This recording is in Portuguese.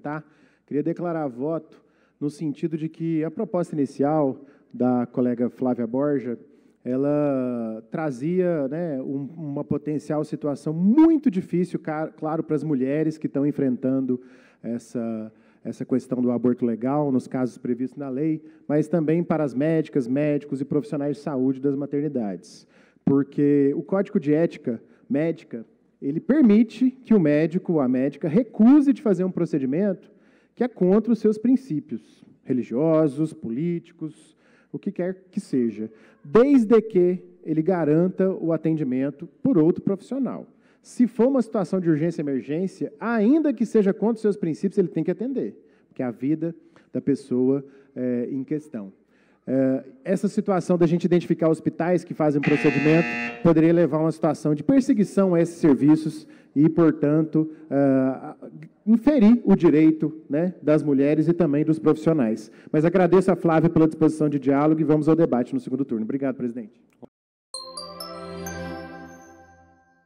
Tá? queria declarar voto no sentido de que a proposta inicial da colega Flávia Borja, ela trazia né, um, uma potencial situação muito difícil, claro, para as mulheres que estão enfrentando essa, essa questão do aborto legal, nos casos previstos na lei, mas também para as médicas, médicos e profissionais de saúde das maternidades. Porque o Código de Ética Médica ele permite que o médico ou a médica recuse de fazer um procedimento que é contra os seus princípios religiosos, políticos, o que quer que seja, desde que ele garanta o atendimento por outro profissional. Se for uma situação de urgência e emergência, ainda que seja contra os seus princípios, ele tem que atender, porque é a vida da pessoa é, em questão. É, essa situação da gente identificar hospitais que fazem procedimento poderia levar a uma situação de perseguição a esses serviços e, portanto, é, inferir o direito né, das mulheres e também dos profissionais. Mas agradeço a Flávia pela disposição de diálogo e vamos ao debate no segundo turno. Obrigado, presidente.